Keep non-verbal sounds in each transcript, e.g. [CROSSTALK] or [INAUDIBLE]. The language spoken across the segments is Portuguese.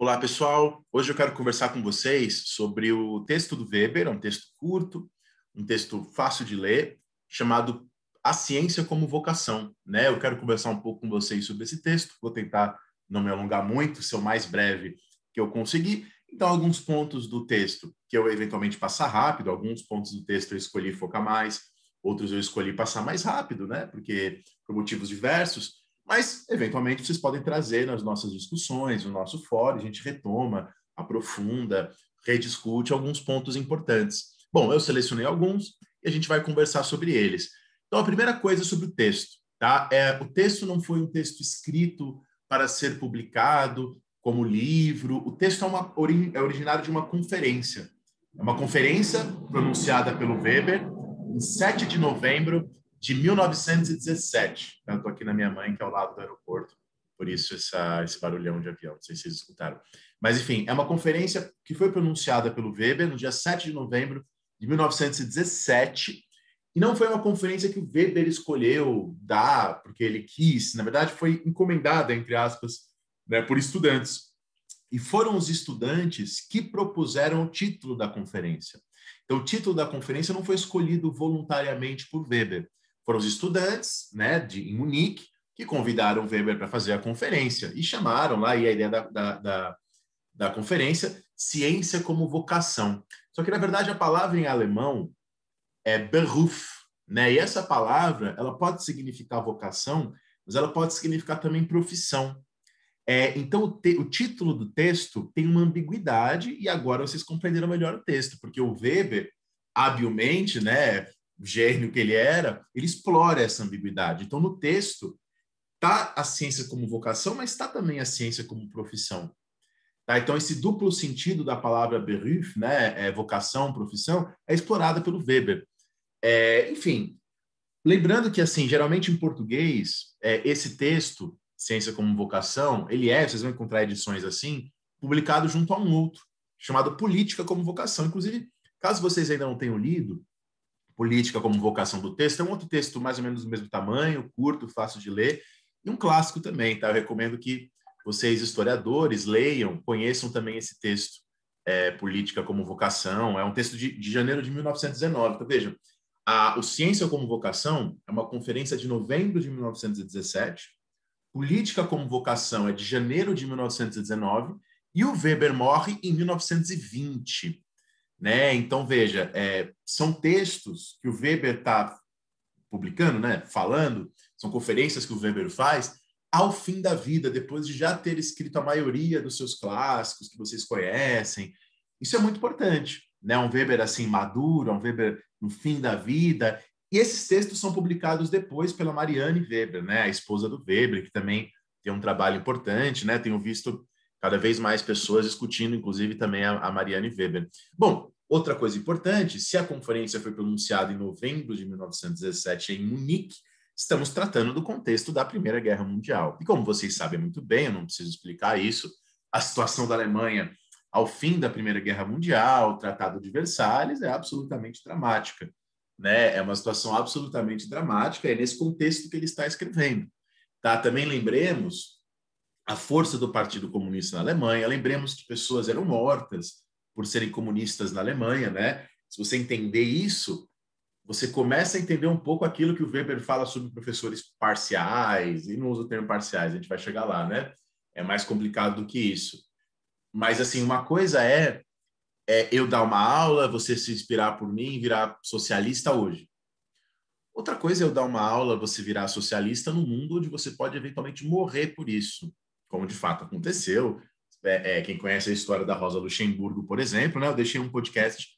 Olá, pessoal. Hoje eu quero conversar com vocês sobre o texto do Weber, é um texto curto, um texto fácil de ler, chamado A Ciência como Vocação. Né? Eu quero conversar um pouco com vocês sobre esse texto, vou tentar não me alongar muito, ser o mais breve que eu conseguir. Então, alguns pontos do texto que eu eventualmente passar rápido, alguns pontos do texto eu escolhi focar mais, outros eu escolhi passar mais rápido, né? Porque por motivos diversos, mas, eventualmente, vocês podem trazer nas nossas discussões, no nosso fórum, a gente retoma, aprofunda, rediscute alguns pontos importantes. Bom, eu selecionei alguns e a gente vai conversar sobre eles. Então, a primeira coisa sobre o texto, tá? É, o texto não foi um texto escrito para ser publicado como livro. O texto é, uma, é originário de uma conferência. É uma conferência pronunciada pelo Weber em 7 de novembro de 1917. Estou aqui na minha mãe, que é ao lado do aeroporto, por isso essa, esse barulhão de avião, não sei se vocês escutaram. Mas, enfim, é uma conferência que foi pronunciada pelo Weber no dia 7 de novembro de 1917, e não foi uma conferência que o Weber escolheu dar porque ele quis, na verdade foi encomendada, entre aspas, né, por estudantes. E foram os estudantes que propuseram o título da conferência. Então, o título da conferência não foi escolhido voluntariamente por Weber, foram os estudantes né, de, em Munique que convidaram o Weber para fazer a conferência e chamaram lá, e a ideia da, da, da, da conferência, ciência como vocação. Só que, na verdade, a palavra em alemão é Beruf, né? E essa palavra, ela pode significar vocação, mas ela pode significar também profissão. É, então, o, te, o, título do texto tem uma ambiguidade e agora vocês compreenderam melhor o texto, porque o Weber, habilmente, né, gênio que ele era, ele explora essa ambiguidade. Então, no texto, está a ciência como vocação, mas está também a ciência como profissão. Tá? Então, esse duplo sentido da palavra beruf, né, é vocação, profissão, é explorada pelo Weber. É, enfim, lembrando que, assim, geralmente em português, é, esse texto, Ciência como Vocação, ele é, vocês vão encontrar edições assim, publicado junto a um outro, chamado Política como Vocação. Inclusive, caso vocês ainda não tenham lido, política como vocação do texto. É um outro texto mais ou menos do mesmo tamanho, curto, fácil de ler, e um clássico também, tá? Eu recomendo que vocês, historiadores, leiam, conheçam também esse texto, é, Política como Vocação. É um texto de, de janeiro de 1919. Então, vejam, a, o Ciência como Vocação é uma conferência de novembro de 1917, Política como Vocação é de janeiro de 1919, e o Weber morre em 1920. Né? Então, veja, é, são textos que o Weber está publicando, né? falando, são conferências que o Weber faz ao fim da vida, depois de já ter escrito a maioria dos seus clássicos que vocês conhecem. Isso é muito importante. Né? Um Weber assim maduro, um Weber no fim da vida. E esses textos são publicados depois pela Marianne Weber, né? a esposa do Weber, que também tem um trabalho importante. Né? Tenho visto cada vez mais pessoas discutindo, inclusive também a, a Mariane Weber. Bom, outra coisa importante, se a conferência foi pronunciada em novembro de 1917 em Munique, estamos tratando do contexto da Primeira Guerra Mundial. E como vocês sabem muito bem, eu não preciso explicar isso, a situação da Alemanha ao fim da Primeira Guerra Mundial, o Tratado de Versalhes, é absolutamente dramática. Né? É uma situação absolutamente dramática, é nesse contexto que ele está escrevendo. Tá? Também lembremos a força do Partido Comunista na Alemanha. Lembremos que pessoas eram mortas por serem comunistas na Alemanha, né? Se você entender isso, você começa a entender um pouco aquilo que o Weber fala sobre professores parciais, e não usa o termo parciais, a gente vai chegar lá, né? É mais complicado do que isso. Mas, assim, uma coisa é, é eu dar uma aula, você se inspirar por mim, e virar socialista hoje. Outra coisa é eu dar uma aula, você virar socialista num mundo onde você pode eventualmente morrer por isso como de fato aconteceu. É, é, quem conhece a história da Rosa Luxemburgo, por exemplo, né? Eu deixei um podcast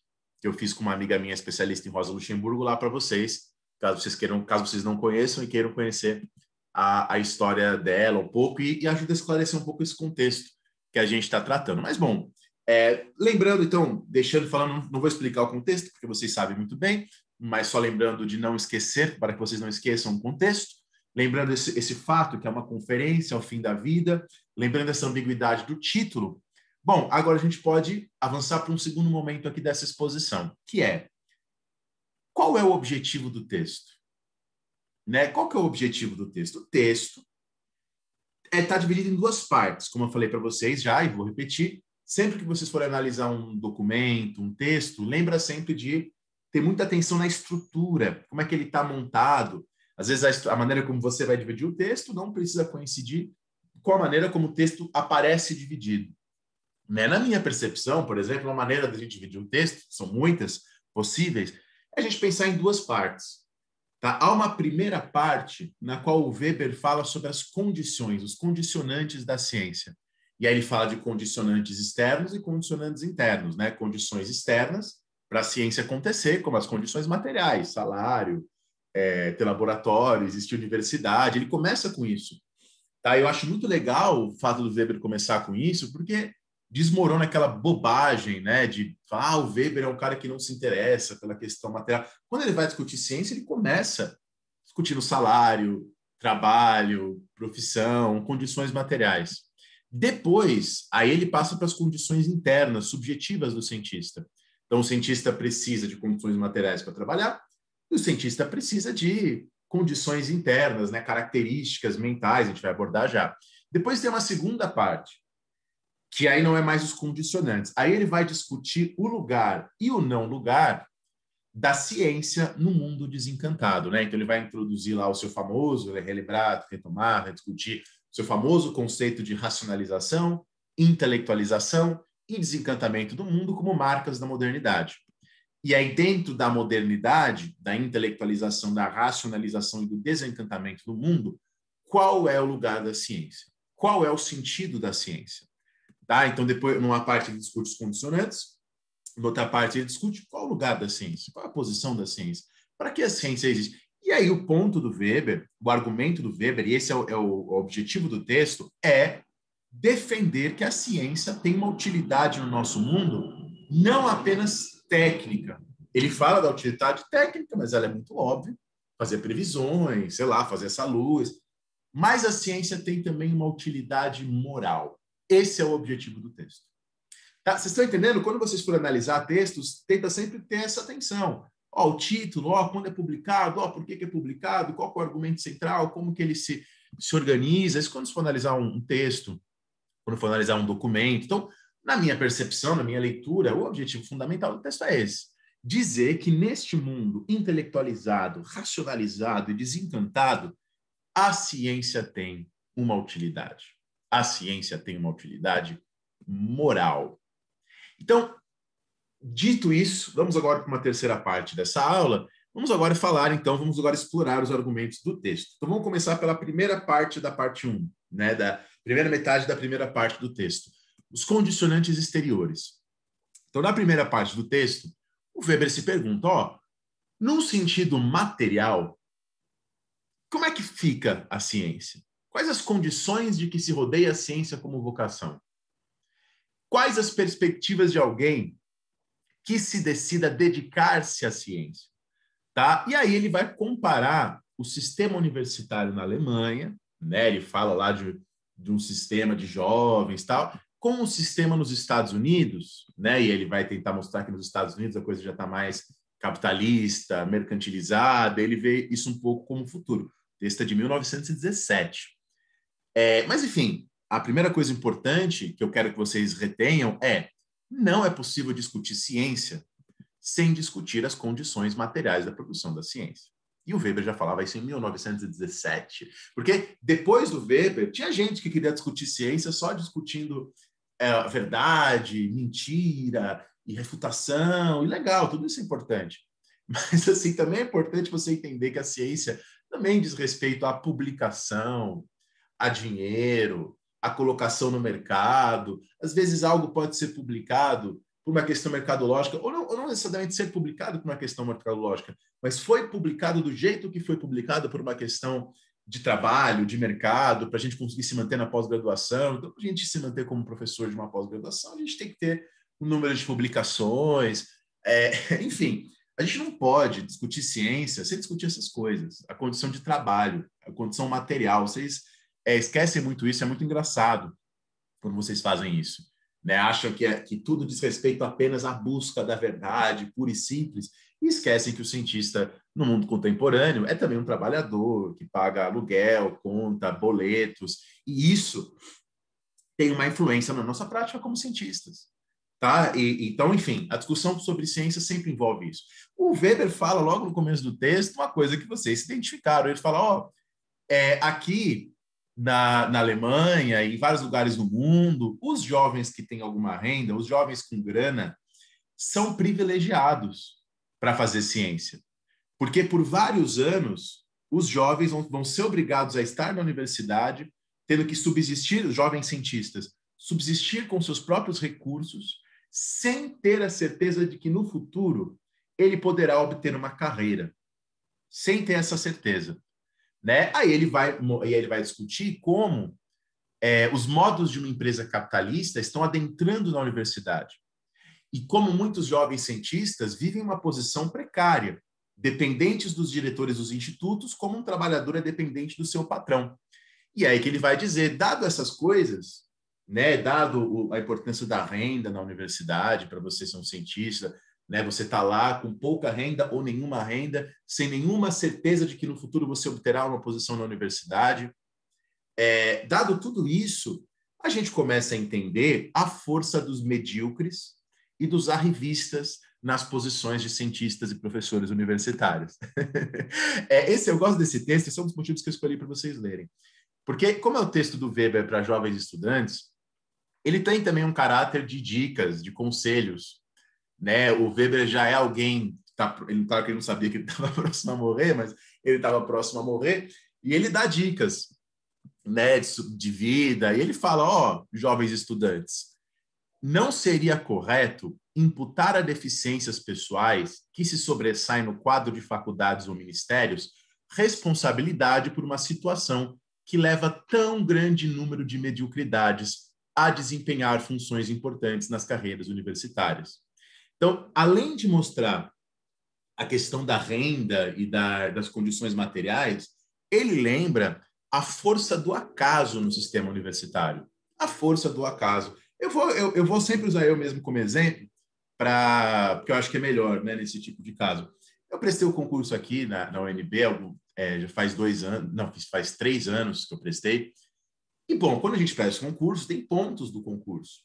que eu fiz com uma amiga minha especialista em Rosa Luxemburgo lá para vocês, caso vocês queiram, caso vocês não conheçam e queiram conhecer a, a história dela um pouco e, e ajuda a esclarecer um pouco esse contexto que a gente está tratando. Mas bom, é, lembrando então, deixando falando, não vou explicar o contexto porque vocês sabem muito bem, mas só lembrando de não esquecer para que vocês não esqueçam o contexto. Lembrando esse, esse fato, que é uma conferência ao fim da vida, lembrando essa ambiguidade do título. Bom, agora a gente pode avançar para um segundo momento aqui dessa exposição, que é qual é o objetivo do texto? Né? Qual que é o objetivo do texto? O texto está é, tá dividido em duas partes, como eu falei para vocês já e vou repetir. Sempre que vocês forem analisar um documento, um texto, lembra sempre de ter muita atenção na estrutura, como é que ele está montado, às vezes, a, a maneira como você vai dividir o texto não precisa coincidir com a maneira como o texto aparece dividido. Né? Na minha percepção, por exemplo, uma maneira de a gente dividir um texto, são muitas possíveis, é a gente pensar em duas partes. Tá? Há uma primeira parte na qual o Weber fala sobre as condições, os condicionantes da ciência. E aí ele fala de condicionantes externos e condicionantes internos, né? Condições externas para a ciência acontecer, como as condições materiais, salário, é, ter laboratório, existe universidade, ele começa com isso. Tá? Eu acho muito legal o fato do Weber começar com isso, porque desmorona aquela bobagem, né, de ah, o Weber é um cara que não se interessa pela questão material. Quando ele vai discutir ciência, ele começa discutindo salário, trabalho, profissão, condições materiais. Depois, aí ele passa para as condições internas, subjetivas do cientista. Então, o cientista precisa de condições materiais para trabalhar, e o cientista precisa de condições internas, né, características mentais, a gente vai abordar já. Depois tem uma segunda parte, que aí não é mais os condicionantes. Aí ele vai discutir o lugar e o não lugar da ciência no mundo desencantado, né? Então ele vai introduzir lá o seu famoso, é relembrar, retomar, discutir o seu famoso conceito de racionalização, intelectualização e desencantamento do mundo como marcas da modernidade. E aí, dentro da modernidade, da intelectualização, da racionalização e do desencantamento do mundo, qual é o lugar da ciência? Qual é o sentido da ciência? Tá? Então, depois, numa parte, ele discute os condicionantes, noutra parte, ele discute qual o lugar da ciência, qual a posição da ciência, para que a ciência existe. E aí, o ponto do Weber, o argumento do Weber, e esse é o, é o objetivo do texto, é defender que a ciência tem uma utilidade no nosso mundo, não apenas técnica. Ele fala da utilidade técnica, mas ela é muito óbvia. Fazer previsões, sei lá, fazer essa luz. Mas a ciência tem também uma utilidade moral. Esse é o objetivo do texto. Tá? Vocês estão entendendo? Quando vocês forem analisar textos, tenta sempre ter essa atenção. Ó, o título, ó, quando é publicado, ó, por que, que é publicado, qual é o argumento central, como que ele se, se organiza. Isso quando você for analisar um, um texto, quando for analisar um documento. Então, na minha percepção, na minha leitura, o objetivo fundamental do texto é esse: dizer que neste mundo intelectualizado, racionalizado e desencantado, a ciência tem uma utilidade. A ciência tem uma utilidade moral. Então, dito isso, vamos agora para uma terceira parte dessa aula. Vamos agora falar, então, vamos agora explorar os argumentos do texto. Então, vamos começar pela primeira parte da parte 1, né, da primeira metade da primeira parte do texto os condicionantes exteriores. Então, na primeira parte do texto, o Weber se pergunta: ó, num sentido material, como é que fica a ciência? Quais as condições de que se rodeia a ciência como vocação? Quais as perspectivas de alguém que se decida dedicar-se à ciência? Tá? E aí ele vai comparar o sistema universitário na Alemanha, né? Ele fala lá de, de um sistema de jovens, tal, com o sistema nos Estados Unidos, né, e ele vai tentar mostrar que nos Estados Unidos a coisa já está mais capitalista, mercantilizada, ele vê isso um pouco como futuro. Texto é de 1917. É, mas, enfim, a primeira coisa importante que eu quero que vocês retenham é: não é possível discutir ciência sem discutir as condições materiais da produção da ciência. E o Weber já falava isso em 1917, porque depois do Weber tinha gente que queria discutir ciência só discutindo é, verdade, mentira e refutação, e legal, tudo isso é importante. [LAUGHS] Mas, assim, também é importante você entender que a ciência também diz respeito à publicação, a dinheiro, a colocação no mercado. Às vezes, algo pode ser publicado por uma questão mercadológica, ou não, ou não necessariamente ser publicado por uma questão mercadológica, mas foi publicado do jeito que foi publicado por uma questão de trabalho, de mercado, para a gente conseguir se manter na pós-graduação. Então, para a gente se manter como professor de uma pós-graduação, a gente tem que ter um número de publicações, é, [LAUGHS] enfim. A gente não pode discutir ciência sem discutir essas coisas. A condição de trabalho, a condição material. Vocês é, esquecem muito isso, é muito engraçado quando vocês fazem isso. Né? Acham que, é, que tudo diz respeito apenas à busca da verdade, pura e simples e esquecem que o cientista no mundo contemporâneo é também um trabalhador que paga aluguel, conta, boletos, e isso tem uma influência na nossa prática como cientistas. Tá? E, então, enfim, a discussão sobre ciência sempre envolve isso. O Weber fala logo no começo do texto uma coisa que vocês se identificaram. Ele fala: ó, é, aqui na, na Alemanha e em vários lugares do mundo, os jovens que têm alguma renda, os jovens com grana, são privilegiados para fazer ciência. Porque por vários anos, os jovens vão, vão ser obrigados a estar na universidade, tendo que subsistir, os jovens cientistas, subsistir com seus próprios recursos, sem ter a certeza de que no futuro ele poderá obter uma carreira, sem ter essa certeza, né? Aí ele vai, aí ele vai discutir como é, os modos de uma empresa capitalista estão adentrando na universidade e, como muitos jovens cientistas, vivem uma posição precária, dependentes dos diretores dos institutos, como um trabalhador é dependente do seu patrão. E é aí que ele vai dizer, dado essas coisas, né, dado a importância da renda na universidade, para você ser um cientista, né, você está lá com pouca renda ou nenhuma renda, sem nenhuma certeza de que no futuro você obterá uma posição na universidade. É, dado tudo isso, a gente começa a entender a força dos medíocres e dos arrevistas nas posições de cientistas e professores universitários. [LAUGHS] é, esse eu gosto desse texto, esse é um dos motivos que eu escolhi para vocês lerem. Porque, como é o texto do Weber para jovens estudantes, ele tem também um caráter de dicas, de conselhos. Né? O Weber já é alguém, tá, ele, claro que ele não sabia que ele estava [LAUGHS] próximo a morrer, mas ele estava próximo a morrer, e ele dá dicas né, de, de vida, e ele fala, ó, oh, jovens estudantes, não seria correto imputar a deficiências pessoais que se sobressaem no quadro de faculdades ou ministérios responsabilidade por uma situação que leva tão grande número de mediocridades a desempenhar funções importantes nas carreiras universitárias. Então, além de mostrar a questão da renda e da, das condições materiais, ele lembra a força do acaso no sistema universitário. A força do acaso. Eu vou, eu, eu vou sempre usar eu mesmo como exemplo, pra, porque eu acho que é melhor né, nesse tipo de caso. Eu prestei o concurso aqui na, na UNB, é, já faz dois anos, não, faz três anos que eu prestei. E, bom, quando a gente presta concurso, tem pontos do concurso.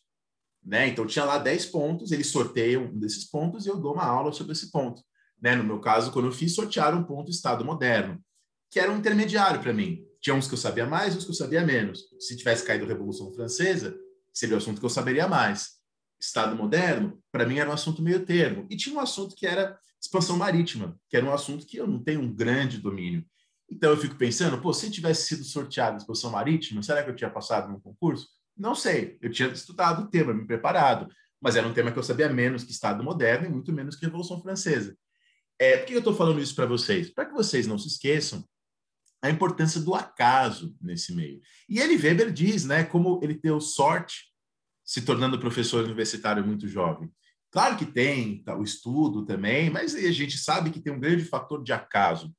Né? Então, tinha lá 10 pontos, eles sorteiam um desses pontos e eu dou uma aula sobre esse ponto. Né? No meu caso, quando eu fiz, sortearam um ponto Estado Moderno, que era um intermediário para mim. Tinha uns que eu sabia mais, uns que eu sabia menos. Se tivesse caído a Revolução Francesa, seria o assunto que eu saberia mais. Estado moderno, para mim era um assunto meio termo. E tinha um assunto que era expansão marítima, que era um assunto que eu não tenho um grande domínio. Então eu fico pensando, pô, se tivesse sido sorteado expansão marítima, será que eu tinha passado no concurso? Não sei. Eu tinha estudado o tema, me preparado, mas era um tema que eu sabia menos que Estado moderno e muito menos que Revolução Francesa. É, por que eu estou falando isso para vocês? Para que vocês não se esqueçam a importância do acaso nesse meio. E ele Weber diz, né, como ele deu sorte se tornando professor universitário muito jovem. Claro que tem tá, o estudo também, mas a gente sabe que tem um grande fator de acaso.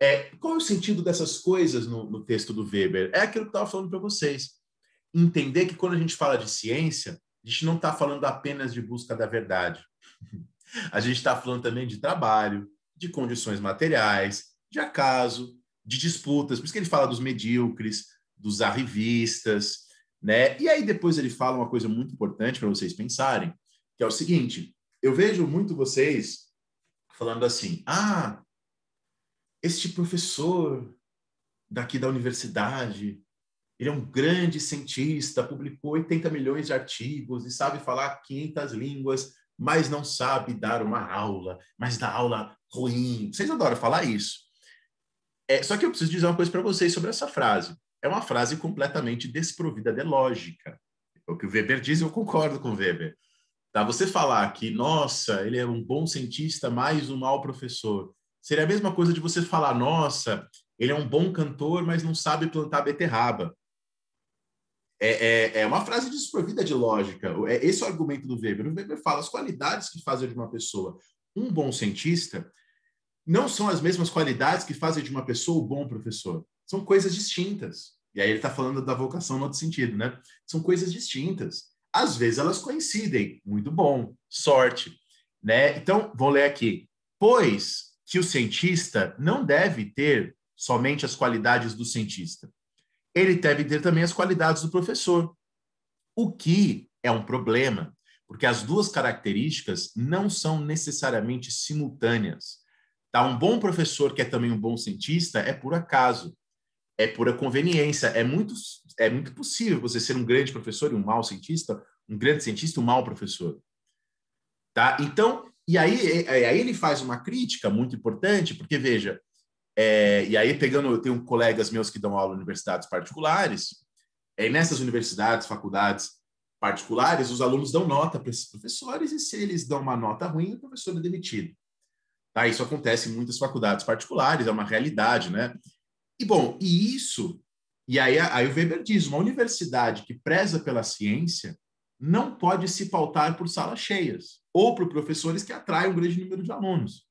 É, qual é o sentido dessas coisas no, no texto do Weber? É aquilo que eu estava falando para vocês. Entender que quando a gente fala de ciência, a gente não está falando apenas de busca da verdade. [LAUGHS] A gente está falando também de trabalho, de condições materiais, de acaso, de disputas. Por isso que ele fala dos medíocres, dos arrivistas, né? E aí depois ele fala uma coisa muito importante para vocês pensarem, que é o seguinte: eu vejo muito vocês falando assim: "Ah, este professor daqui da universidade, ele é um grande cientista, publicou 80 milhões de artigos e sabe falar 500 línguas, mas não sabe dar uma aula, mas dá aula ruim". Vocês adoram falar isso. É, só que eu preciso dizer uma coisa para vocês sobre essa frase. É uma frase completamente desprovida de lógica. O que o Weber diz, eu concordo com o Weber. Tá? Você falar que, nossa, ele é um bom cientista, mas um mau professor, seria a mesma coisa de você falar, nossa, ele é um bom cantor, mas não sabe plantar beterraba. É, é, é, uma frase desprovida de lógica. É esse o argumento do Weber. O Weber fala as qualidades que fazem de uma pessoa um bom cientista não são as mesmas qualidades que fazem de uma pessoa o bom professor. São coisas distintas. E aí ele está falando da vocação no outro sentido, né? São coisas distintas. Às vezes elas coincidem. Muito bom. Sorte. Né? Então, vou ler aqui. Pois que o cientista não deve ter somente as qualidades do cientista. Ele deve ter também as qualidades do professor. O que é um problema, porque as duas características não são necessariamente simultâneas. Tá? Um bom professor, que é também um bom cientista, é por acaso, é pura conveniência. É muito, é muito possível você ser um grande professor e um mau cientista, um grande cientista e um mau professor. Tá? Então, e aí, aí ele faz uma crítica muito importante, porque veja, é, e aí pegando, eu tenho colegas meus que dão aula em universidades particulares, é, e nessas universidades, faculdades particulares, os alunos dão nota para esses professores, e se eles dão uma nota ruim, o professor é demitido. Tá? Isso acontece em muitas faculdades particulares, é uma realidade, né? E bom, e isso, e aí, aí o Weber diz: uma universidade que preza pela ciência não pode se pautar por salas cheias ou por professores que atraem um grande número de alunos.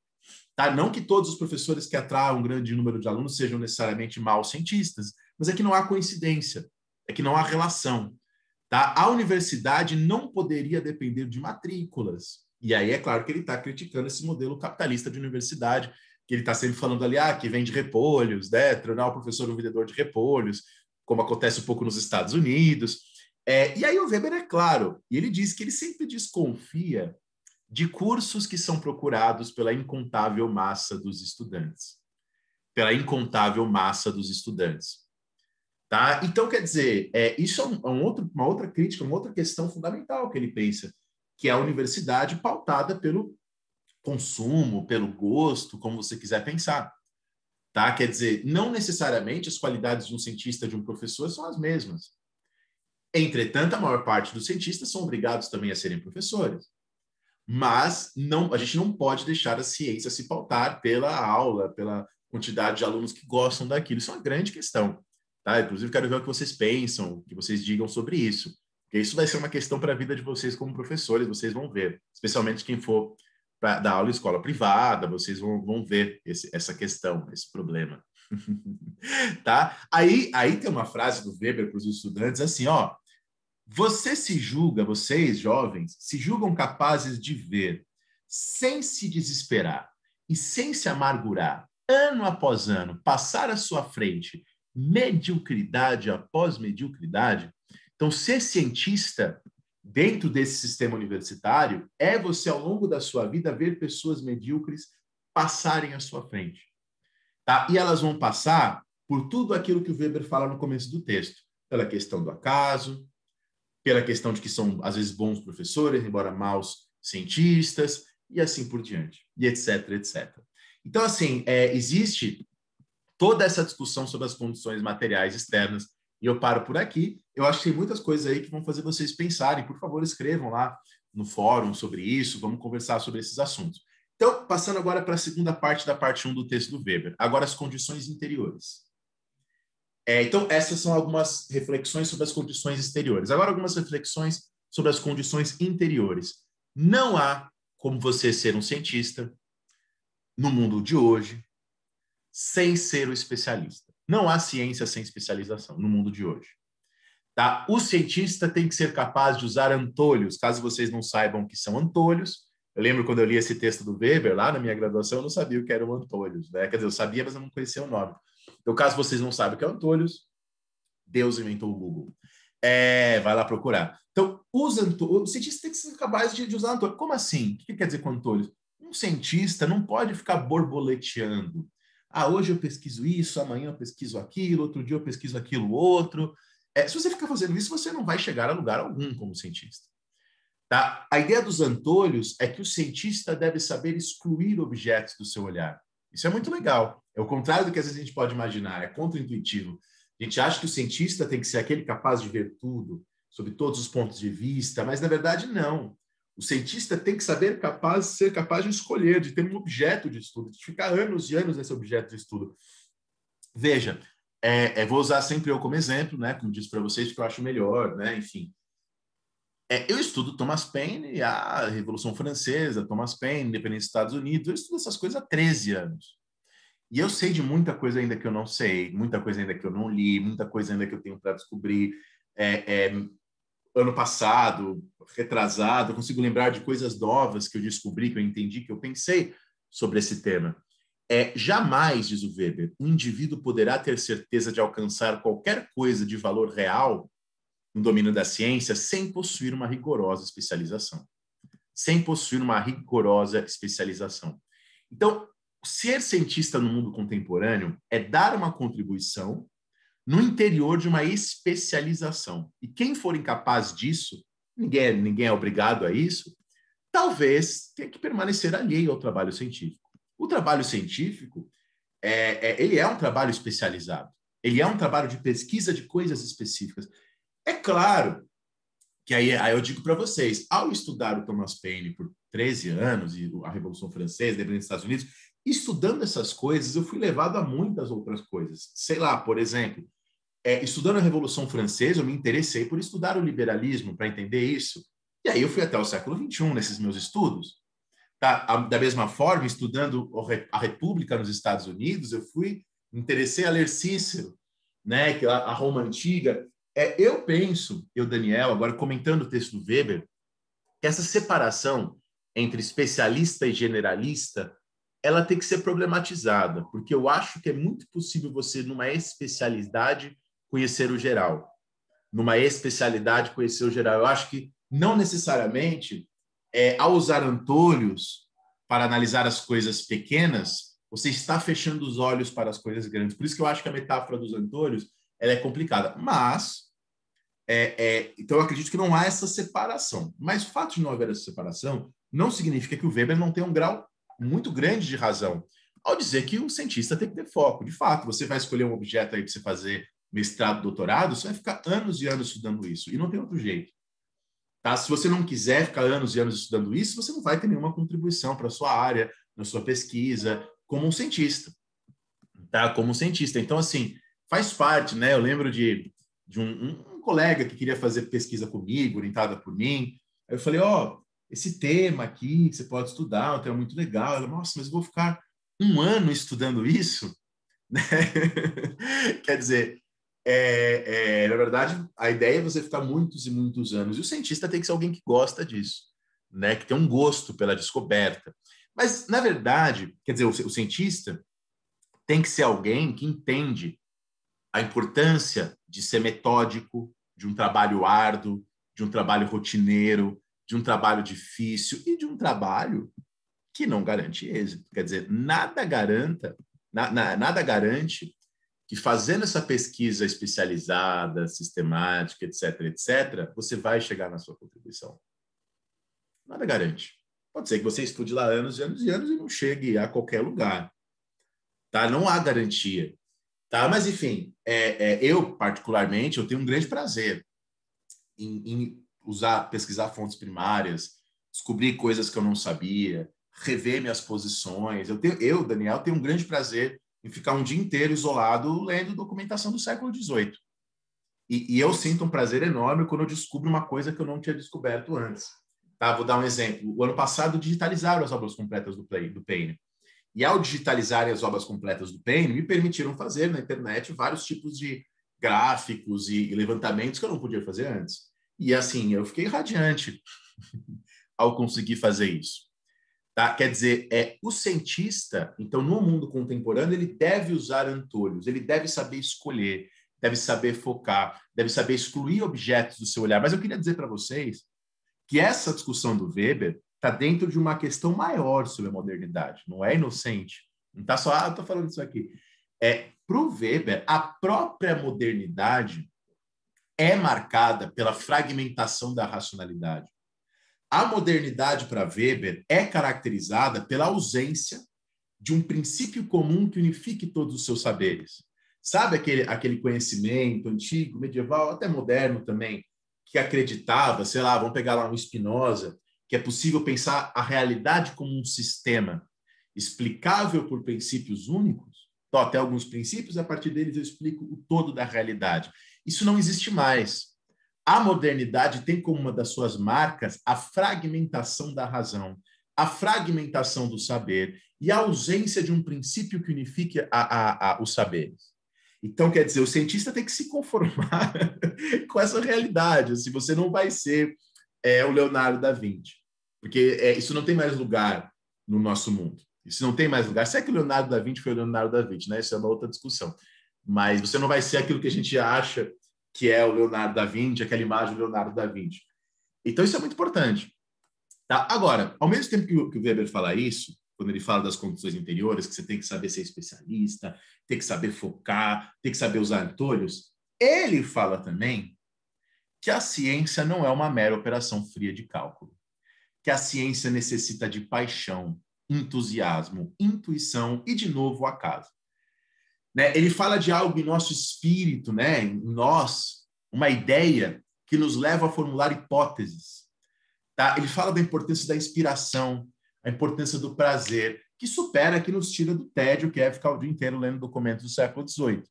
Tá? Não que todos os professores que atraem um grande número de alunos sejam necessariamente maus cientistas, mas é que não há coincidência, é que não há relação. Tá? A universidade não poderia depender de matrículas, e aí é claro que ele está criticando esse modelo capitalista de universidade, que ele está sempre falando ali, ah, que vende repolhos, né? Tornar o professor um vendedor de repolhos, como acontece um pouco nos Estados Unidos. É, e aí o Weber é claro, e ele diz que ele sempre desconfia de cursos que são procurados pela incontável massa dos estudantes. Pela incontável massa dos estudantes. Tá? Então, quer dizer, é, isso é, um, é um outro, uma outra crítica, uma outra questão fundamental que ele pensa que é a universidade pautada pelo consumo, pelo gosto, como você quiser pensar. Tá? Quer dizer, não necessariamente as qualidades de um cientista e de um professor são as mesmas. Entretanto, a maior parte dos cientistas são obrigados também a serem professores. Mas não, a gente não pode deixar a ciência se pautar pela aula, pela quantidade de alunos que gostam daquilo. Isso é uma grande questão. Tá? Inclusive, quero ver o que vocês pensam, o que vocês digam sobre isso. Porque isso vai ser uma questão para a vida de vocês como professores, vocês vão ver, especialmente quem for da dar aula em escola privada, vocês vão, vão ver esse, essa questão, esse problema. [LAUGHS] tá? Aí, aí tem uma frase do Weber para os estudantes assim, ó, você se julga, vocês jovens, se julgam capazes de ver, sem se desesperar e sem se amargurar, ano após ano, passar à sua frente mediocridade após mediocridade, então, ser cientista dentro desse sistema universitário é você, ao longo da sua vida, ver pessoas medíocres passarem à sua frente. Tá? E elas vão passar por tudo aquilo que o Weber fala no começo do texto, pela questão do acaso, pela questão de que são, às vezes, bons professores, embora maus cientistas, e assim por diante, e etc, etc. Então, assim, é, existe toda essa discussão sobre as condições materiais externas e eu paro por aqui. Eu acho que tem muitas coisas aí que vão fazer vocês pensarem. Por favor, escrevam lá no fórum sobre isso. Vamos conversar sobre esses assuntos. Então, passando agora para a segunda parte da parte 1 do texto do Weber. Agora, as condições interiores. É, então, essas são algumas reflexões sobre as condições exteriores. Agora, algumas reflexões sobre as condições interiores. Não há como você ser um cientista no mundo de hoje sem ser o especialista. Não há ciência sem especialização no mundo de hoje. Tá? O cientista tem que ser capaz de usar antolhos, caso vocês não saibam o que são antolhos. Eu lembro quando eu li esse texto do Weber lá na minha graduação, eu não sabia o que eram antolhos, né? Quer dizer, eu sabia, mas eu não conhecia o nome. Então, caso vocês não saibam o que é antolhos, Deus inventou o Google. É, vai lá procurar. Então, os antolhos, o cientista tem que ser capaz de, de usar antolhos. Como assim? O que quer dizer com antolhos? Um cientista não pode ficar borboleteando, ah, hoje eu pesquiso isso, amanhã eu pesquiso aquilo, outro dia eu pesquiso aquilo outro. É, se você ficar fazendo isso, você não vai chegar a lugar algum como cientista. Tá? A ideia dos antolhos é que o cientista deve saber excluir objetos do seu olhar. Isso é muito legal. É o contrário do que às vezes a gente pode imaginar, é contraintuitivo. A gente acha que o cientista tem que ser aquele capaz de ver tudo, sob todos os pontos de vista, mas na verdade não. O cientista tem que saber capaz, ser capaz de escolher, de ter um objeto de estudo, de ficar anos e anos nesse objeto de estudo. Veja, é, é, vou usar sempre eu como exemplo, né? Como disse para vocês, que eu acho melhor, né? Enfim. É, eu estudo Thomas Paine, a Revolução Francesa, Thomas Paine, independência dos Estados Unidos. Eu estudo essas coisas há 13 anos. E eu sei de muita coisa ainda que eu não sei, muita coisa ainda que eu não li, muita coisa ainda que eu tenho para descobrir. É, é ano passado, retrasado, consigo lembrar de coisas novas que eu descobri, que eu entendi, que eu pensei sobre esse tema. É, jamais, diz o Weber, um indivíduo poderá ter certeza de alcançar qualquer coisa de valor real no domínio da ciência sem possuir uma rigorosa especialização. Sem possuir uma rigorosa especialização. Então, ser cientista no mundo contemporâneo é dar uma contribuição no interior de uma especialização. E quem for incapaz disso, ninguém, é, ninguém é obrigado a isso, talvez tenha que permanecer alheio ao trabalho científico. O trabalho científico, é, é, ele é um trabalho especializado, ele é um trabalho de pesquisa de coisas específicas. É claro que aí, aí eu digo para vocês, ao estudar o Thomas Paine por 13 anos e a Revolução Francesa, dependendo dos Estados Unidos, estudando essas coisas, eu fui levado a muitas outras coisas. Sei lá, por exemplo, é, estudando a Revolução Francesa, eu me interessei por estudar o liberalismo para entender isso. E aí eu fui até o século XXI nesses meus estudos. Tá? da mesma forma, estudando a República nos Estados Unidos, eu fui interessei a ler Cícero, né, que é a, a Roma antiga. É, eu penso, eu Daniel, agora comentando o texto do Weber, que essa separação entre especialista e generalista, ela tem que ser problematizada, porque eu acho que é muito possível você numa especialidade conhecer o geral. Numa especialidade, conhecer o geral. Eu acho que não necessariamente, é, ao usar antolhos para analisar as coisas pequenas, você está fechando os olhos para as coisas grandes. Por isso que eu acho que a metáfora dos antolhos ela é complicada. Mas, é, é, então eu acredito que não há essa separação. Mas o fato de não haver essa separação não significa que o Weber não tenha um grau muito grande de razão ao dizer que um cientista tem que ter foco. De fato, você vai escolher um objeto aí para você fazer mestrado, doutorado, você vai ficar anos e anos estudando isso. E não tem outro jeito. Tá? Se você não quiser ficar anos e anos estudando isso, você não vai ter nenhuma contribuição para a sua área, na sua pesquisa, como um cientista. Tá? Como um cientista. Então, assim, faz parte, né? Eu lembro de, de um, um colega que queria fazer pesquisa comigo, orientada por mim. Aí eu falei, ó, oh, esse tema aqui que você pode estudar, é um tema muito legal. Ela, nossa, mas eu vou ficar um ano estudando isso? [LAUGHS] Né? Quer dizer, é, é, na verdade, a ideia é você ficar muitos e muitos anos. E o cientista tem que ser alguém que gosta disso, né? que tem um gosto pela descoberta. Mas, na verdade, quer dizer, o, o cientista tem que ser alguém que entende a importância de ser metódico, de um trabalho árduo, de um trabalho rotineiro, de um trabalho difícil e de um trabalho que não garante êxito. Quer dizer, nada garanta, na, na, nada garante que fazendo essa pesquisa especializada, sistemática, etc, etc, você vai chegar na sua contribuição. Nada garante. Pode ser que você estude lá anos e anos e anos e não chegue a qualquer lugar. Tá? Não há garantia. Tá? Mas, enfim, é, é, eu, particularmente, eu tenho um grande prazer em, em usar, pesquisar fontes primárias, descobrir coisas que eu não sabia, rever minhas posições. Eu, tenho, eu Daniel, tenho um grande prazer em ficar um dia inteiro isolado lendo documentação do século XVIII. E, e, eu sinto um prazer enorme quando eu descubro uma coisa que eu não tinha descoberto antes. Tá? Vou dar um exemplo. O ano passado digitalizaram as obras completas do, Play, do Paine. E ao digitalizarem as obras completas do Paine, me permitiram fazer na internet vários tipos de gráficos e, e levantamentos que eu não podia fazer antes. E assim, eu fiquei radiante [LAUGHS] ao conseguir fazer isso. Tá? Quer dizer, é o cientista, então, no mundo contemporâneo, ele deve usar antolhos, ele deve saber escolher, deve saber focar, deve saber excluir objetos do seu olhar. Mas eu queria dizer para vocês que essa discussão do Weber está dentro de uma questão maior sobre a modernidade, não é inocente. Não está só, ah, eu estou falando isso aqui. É, para o Weber, a própria modernidade é marcada pela fragmentação da racionalidade. A modernidade para Weber é caracterizada pela ausência de um princípio comum que unifique todos os seus saberes. Sabe aquele, aquele conhecimento antigo, medieval, até moderno também, que acreditava, sei lá, vamos pegar lá um Spinoza, que é possível pensar a realidade como um sistema explicável por princípios únicos? Então, até alguns princípios, a partir deles eu explico o todo da realidade. Isso não existe mais. A modernidade tem como uma das suas marcas a fragmentação da razão, a fragmentação do saber e a ausência de um princípio que unifique a, a, a, os saberes. Então, quer dizer, o cientista tem que se conformar [LAUGHS] com essa realidade. Se assim, você não vai ser é, o Leonardo da Vinci, porque é, isso não tem mais lugar no nosso mundo. Isso não tem mais lugar. Se é que o Leonardo da Vinci foi o Leonardo da Vinci, né? Isso é uma outra discussão. Mas você não vai ser aquilo que a gente acha que é o Leonardo da Vinci, aquela imagem do Leonardo da Vinci. Então, isso é muito importante. Tá? Agora, ao mesmo tempo que o, que o Weber fala isso, quando ele fala das condições interiores, que você tem que saber ser especialista, tem que saber focar, tem que saber usar antolhos, ele fala também que a ciência não é uma mera operação fria de cálculo, que a ciência necessita de paixão, entusiasmo, intuição e, de novo, acaso. Né? Ele fala de algo em nosso espírito, né? em nós, uma ideia que nos leva a formular hipóteses. Tá? Ele fala da importância da inspiração, a importância do prazer, que supera, que nos tira do tédio, que é ficar o dia inteiro lendo documentos do século XVIII.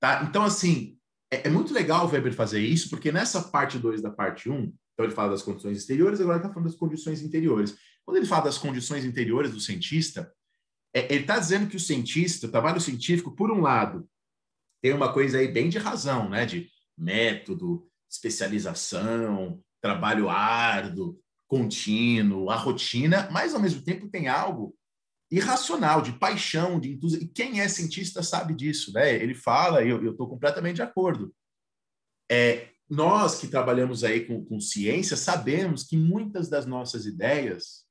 Tá? Então, assim, é, é muito legal o Weber fazer isso, porque nessa parte 2 da parte 1, um, então ele fala das condições exteriores, agora ele está falando das condições interiores. Quando ele fala das condições interiores do cientista, é, ele está dizendo que o cientista, o trabalho científico, por um lado, tem uma coisa aí bem de razão, né? De método, especialização, trabalho árduo, contínuo, a rotina, mas ao mesmo tempo tem algo irracional, de paixão, de entusiasmo. E quem é cientista sabe disso, né? Ele fala, e eu estou completamente de acordo. É, nós que trabalhamos aí com, com ciência sabemos que muitas das nossas ideias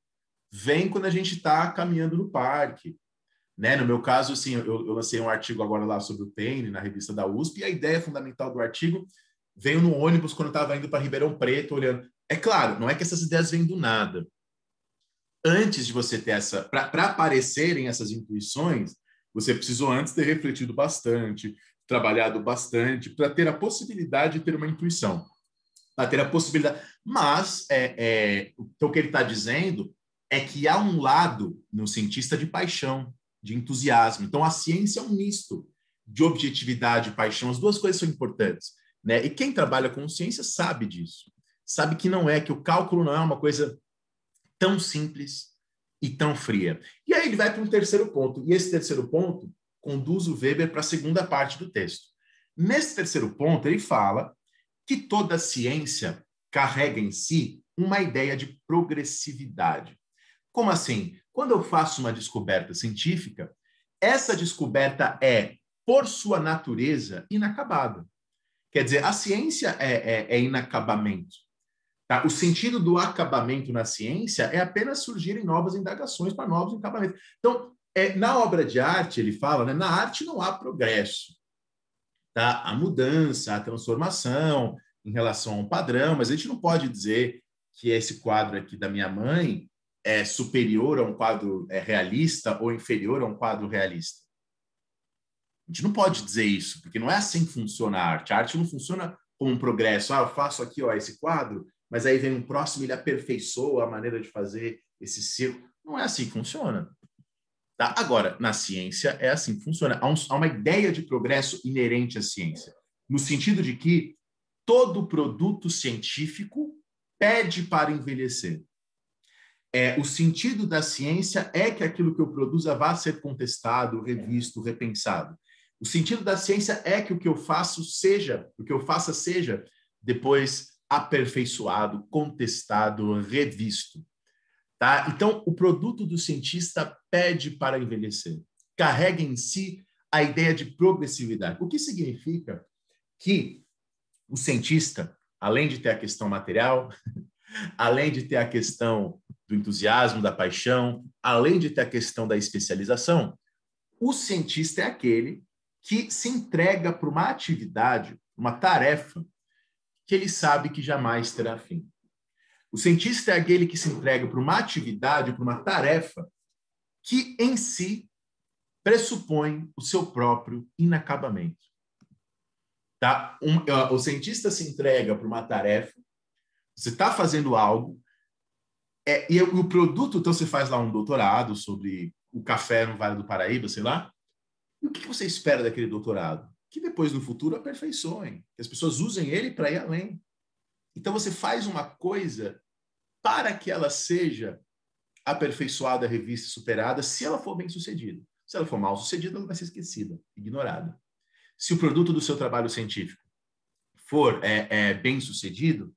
vem quando a gente está caminhando no parque. Né? No meu caso, assim, eu, eu, lancei um artigo agora lá sobre o tênis, na revista da USP, e a ideia fundamental do artigo veio no ônibus quando eu estava indo para Ribeirão Preto, olhando. É claro, não é que essas ideias vêm do nada. Antes de você ter essa. Para aparecerem essas intuições, você precisou antes ter refletido bastante, trabalhado bastante, para ter a possibilidade de ter uma intuição. Para ter a possibilidade. Mas, é, é, então, o que ele está dizendo é que há um lado no cientista de paixão, de entusiasmo. Então, a ciência é um misto de objetividade e paixão. As duas coisas são importantes. Né? E quem trabalha com ciência sabe disso. Sabe que não é, que o cálculo não é uma coisa tão simples e tão fria. E aí ele vai para um terceiro ponto. E esse terceiro ponto conduz o Weber para a segunda parte do texto. Nesse terceiro ponto, ele fala que toda ciência carrega em si uma ideia de progressividade. Como assim? Quando eu faço uma descoberta científica, essa descoberta é, por sua natureza, inacabada. Quer dizer, a ciência é, é, é inacabamento. Tá? O sentido do acabamento na ciência é apenas surgirem novas indagações para novos acabamentos. Então, é, na obra de arte, ele fala, né, na arte não há progresso. Tá? A mudança, a transformação em relação a um padrão, mas a gente não pode dizer que esse quadro aqui da minha mãe é superior a um quadro é, realista ou inferior a um quadro realista. A gente não pode dizer isso, porque não é assim que funciona a arte. A arte não funciona como um progresso. Ah, eu faço aqui ó, esse quadro, mas aí vem um próximo e ele aperfeiçoa a maneira de fazer esse círculo. Não é assim que funciona. Tá? Agora, na ciência é assim que funciona. Há, um, há uma ideia de progresso inerente à ciência, no sentido de que todo produto científico pede para envelhecer. É, o sentido da ciência é que aquilo que eu produza vá ser contestado, revisto, repensado. O sentido da ciência é que o que eu faço seja, o que eu faça seja depois aperfeiçoado, contestado, revisto. Tá? Então, o produto do cientista pede para envelhecer. Carrega em si a ideia de progressividade. O que significa que o cientista, além de ter a questão material, [LAUGHS] além de ter a questão do entusiasmo, da paixão, além de ter a questão da especialização, o cientista é aquele que se entrega para uma atividade, uma tarefa, que ele sabe que jamais terá fim. O cientista é aquele que se entrega para uma atividade, para uma tarefa, que em si pressupõe o seu próprio inacabamento. Tá? Um, ah, o cientista se entrega para uma tarefa, você está fazendo algo, é, e, o produto, então você faz lá um doutorado sobre o café no Vale do Paraíba, sei lá. E o que você espera daquele doutorado? Que depois, no futuro, aperfeiçoem. Que as pessoas usem ele para ir além. Então você faz uma coisa para que ela seja aperfeiçoada, revista, superada, se ela for bem sucedida. Se ela for mal sucedida, ela vai ser esquecida, ignorada. Se o produto do seu trabalho científico for é, é, bem sucedido,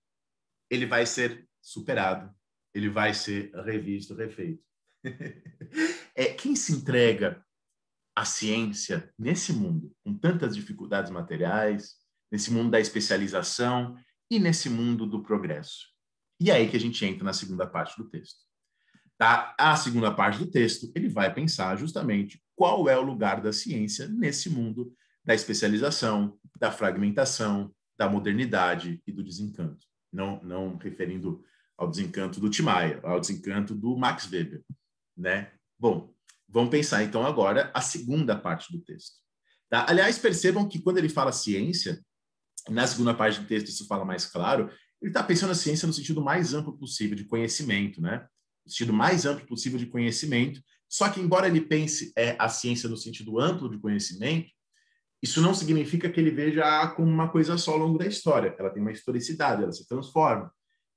ele vai ser superado, ele vai ser revisto, refeito. [LAUGHS] é quem se entrega à ciência nesse mundo, com tantas dificuldades materiais, nesse mundo da especialização e nesse mundo do progresso. E é aí que a gente entra na segunda parte do texto. Tá? A segunda parte do texto, ele vai pensar justamente qual é o lugar da ciência nesse mundo da especialização, da fragmentação, da modernidade e do desencanto. Não, não referindo ao desencanto do Timaya, ao desencanto do Max Weber, né? Bom, vamos pensar então agora a segunda parte do texto. Tá? Aliás, percebam que quando ele fala ciência, na segunda parte do texto isso fala mais claro, ele está pensando a ciência no sentido mais amplo possível de conhecimento, né? No sentido mais amplo possível de conhecimento. Só que, embora ele pense é, a ciência no sentido amplo de conhecimento, isso não significa que ele veja como uma coisa só ao longo da história. Ela tem uma historicidade, ela se transforma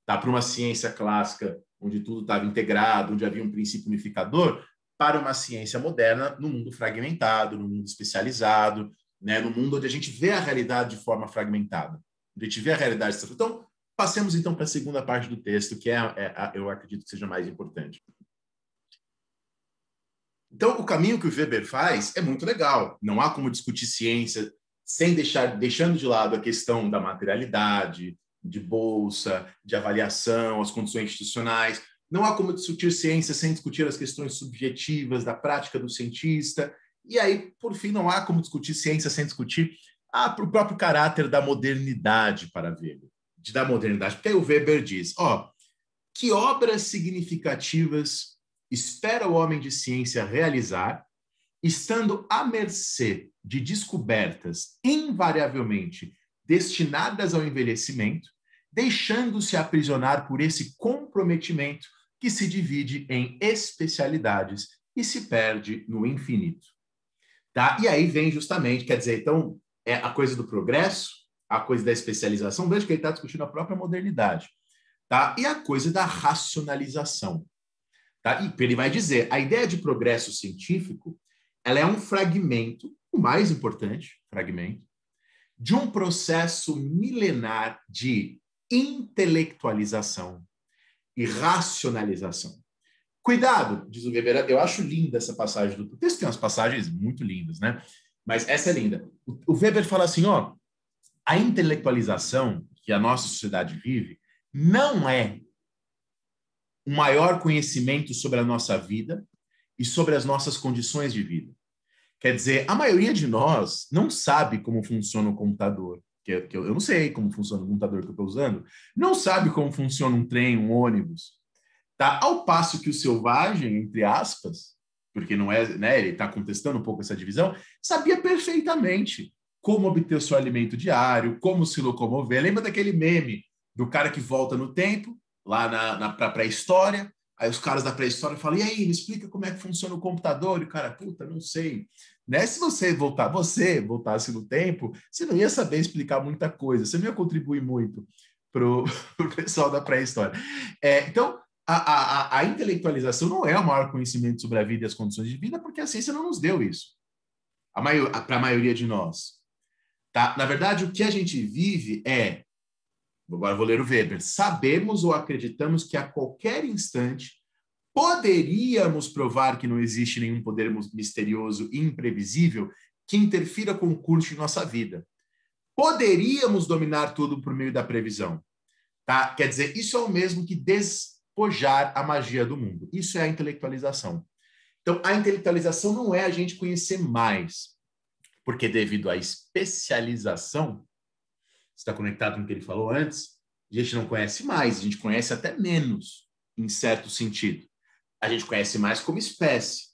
tá? para uma ciência clássica, onde tudo estava integrado, onde havia um princípio unificador, para uma ciência moderna, no mundo fragmentado, no mundo especializado, né? no mundo onde a gente vê a realidade de forma fragmentada. onde A gente vê a realidade. Então, passemos então para a segunda parte do texto, que é, é a, eu acredito que seja mais importante. Então, o caminho que o Weber faz é muito legal. Não há como discutir ciência sem deixar, deixando de lado a questão da materialidade, de bolsa, de avaliação, as condições institucionais. Não há como discutir ciência sem discutir as questões subjetivas da prática do cientista. E aí, por fim, não há como discutir ciência sem discutir a o próprio caráter da modernidade para Weber, de, da modernidade. Porque aí o Weber diz, ó, que obras significativas espera o homem de ciência realizar, estando à mercê de descobertas invariavelmente destinadas ao envelhecimento, deixando-se aprisionar por esse comprometimento que se divide em especialidades e se perde no infinito. Tá? E aí vem justamente, quer dizer, então, é a coisa do progresso, a coisa da especialização, veja que ele está discutindo a própria modernidade, tá? e a coisa da racionalização. Tá? E ele vai dizer, a ideia de progresso científico ela é um fragmento, o mais importante fragmento, de um processo milenar de intelectualização e racionalização. Cuidado, diz o Weber, eu acho linda essa passagem do texto, tem umas passagens muito lindas, né? Mas essa é linda. O Weber fala assim, ó, a intelectualização que a nossa sociedade vive não é o maior conhecimento sobre a nossa vida e sobre as nossas condições de vida. Quer dizer, a maioria de nós não sabe como funciona o computador. Que, é, que eu, eu não sei como funciona o computador que eu estou usando. Não sabe como funciona um trem, um ônibus. Tá? Ao passo que o selvagem, entre aspas, porque não é, né, ele está contestando um pouco essa divisão, sabia perfeitamente como obter o seu alimento diário, como se locomover. Lembra daquele meme do cara que volta no tempo, lá na, na para a história Aí os caras da pré-história falam, e aí, me explica como é que funciona o computador. E o cara, puta, não sei. Né? Se você voltar, você voltasse no tempo, você não ia saber explicar muita coisa, você não ia contribuir muito para o [LAUGHS] pessoal da pré-história. É, então, a, a, a, intelectualização não é o maior conhecimento sobre a vida e as condições de vida, porque a ciência não nos deu isso. para a maior, maioria de nós. Tá? Na verdade, o que a gente vive é Agora vou ler o Weber. Sabemos ou acreditamos que a qualquer instante poderíamos provar que não existe nenhum poder misterioso e imprevisível que interfira com o curso de nossa vida. Poderíamos dominar tudo por meio da previsão. Tá? Quer dizer, isso é o mesmo que despojar a magia do mundo. Isso é a intelectualização. Então, a intelectualização não é a gente conhecer mais, porque devido à especialização, está conectado com o que ele falou antes, a gente não conhece mais, a gente conhece até menos, em certo sentido. A gente conhece mais como espécie,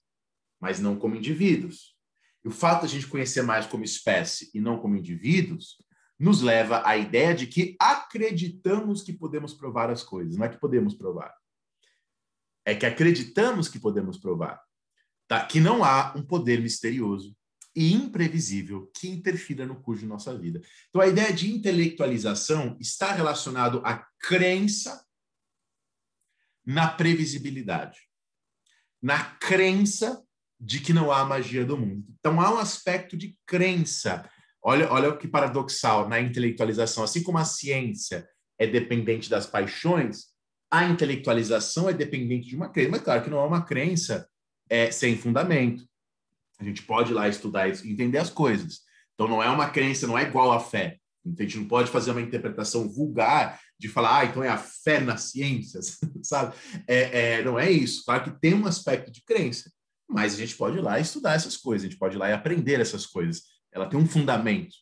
mas não como indivíduos. E o fato de a gente conhecer mais como espécie e não como indivíduos nos leva à ideia de que acreditamos que podemos provar as coisas, não é que podemos provar. É que acreditamos que podemos provar tá? que não há um poder misterioso e imprevisível que interfira no curso de nossa vida. Então, a ideia de intelectualização está relacionado à crença na previsibilidade, na crença de que não há magia do mundo. Então, há um aspecto de crença. Olha, olha que paradoxal na intelectualização. Assim como a ciência é dependente das paixões, a intelectualização é dependente de uma crença. Mas, claro, que não é uma crença é, sem fundamento a gente pode ir lá estudar e entender as coisas. Então não é uma crença, não é igual à fé. Então, a gente não pode fazer uma interpretação vulgar de falar, ah, então é a fé nas ciências, [LAUGHS] sabe? É, é, não é isso. Claro que tem um aspecto de crença, mas a gente pode ir lá estudar essas coisas, a gente pode ir lá e aprender essas coisas. Ela tem um fundamento,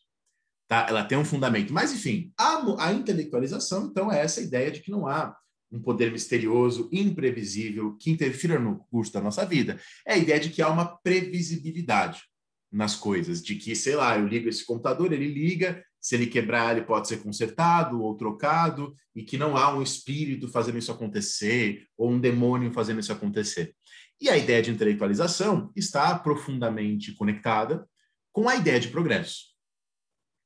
tá? Ela tem um fundamento. Mas, enfim, a, a intelectualização, então, é essa ideia de que não há um poder misterioso, imprevisível, que interfira no curso da nossa vida. É a ideia de que há uma previsibilidade nas coisas, de que, sei lá, eu ligo esse computador, ele liga, se ele quebrar, ele pode ser consertado ou trocado, e que não há um espírito fazendo isso acontecer, ou um demônio fazendo isso acontecer. E a ideia de intelectualização está profundamente conectada com a ideia de progresso,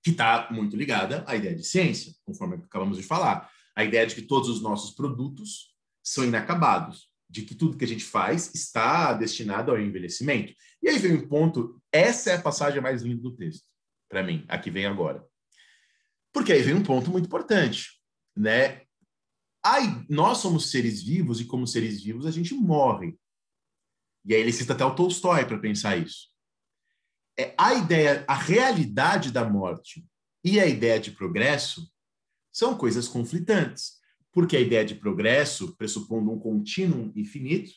que está muito ligada à ideia de ciência, conforme acabamos de falar a ideia de que todos os nossos produtos são inacabados, de que tudo que a gente faz está destinado ao envelhecimento. E aí vem um ponto, essa é a passagem mais linda do texto, para mim, aqui vem agora. Porque aí vem um ponto muito importante, né? Ai, nós somos seres vivos e como seres vivos a gente morre. E aí ele cita até o Tolstói para pensar isso. É a ideia, a realidade da morte e a ideia de progresso são coisas conflitantes, porque a ideia de progresso, pressupondo um contínuo infinito,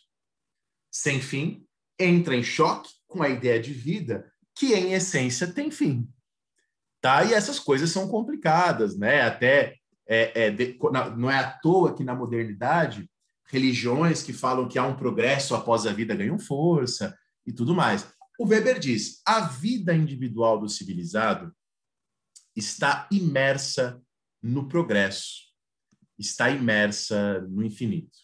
sem fim, entra em choque com a ideia de vida, que em essência tem fim. Tá? E essas coisas são complicadas, né? Até é, é, de, não é à toa que na modernidade religiões que falam que há um progresso após a vida ganham força e tudo mais. O Weber diz: a vida individual do civilizado está imersa no progresso, está imersa no infinito.